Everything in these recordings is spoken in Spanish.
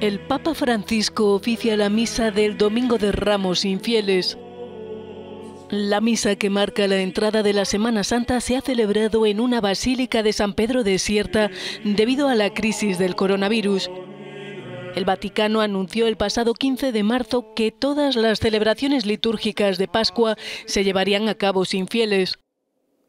El Papa Francisco oficia la misa del Domingo de Ramos Infieles. La misa que marca la entrada de la Semana Santa se ha celebrado en una basílica de San Pedro desierta debido a la crisis del coronavirus. El Vaticano anunció el pasado 15 de marzo que todas las celebraciones litúrgicas de Pascua se llevarían a cabo sin fieles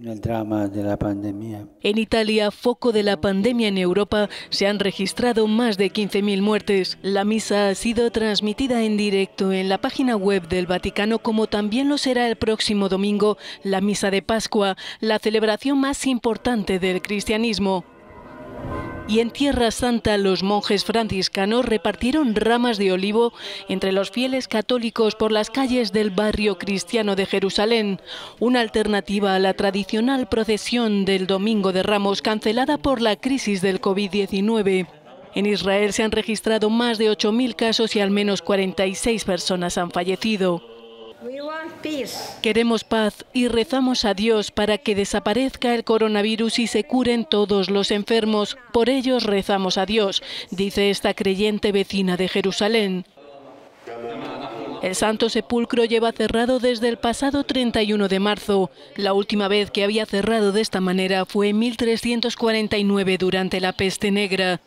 el drama de la pandemia. En Italia, foco de la pandemia en Europa, se han registrado más de 15.000 muertes. La misa ha sido transmitida en directo en la página web del Vaticano, como también lo será el próximo domingo la misa de Pascua, la celebración más importante del cristianismo y en Tierra Santa los monjes franciscanos repartieron ramas de olivo entre los fieles católicos por las calles del barrio cristiano de Jerusalén, una alternativa a la tradicional procesión del Domingo de Ramos cancelada por la crisis del COVID-19. En Israel se han registrado más de 8.000 casos y al menos 46 personas han fallecido. Queremos paz y rezamos a Dios para que desaparezca el coronavirus y se curen todos los enfermos. Por ellos rezamos a Dios, dice esta creyente vecina de Jerusalén. El Santo Sepulcro lleva cerrado desde el pasado 31 de marzo. La última vez que había cerrado de esta manera fue en 1349 durante la peste negra.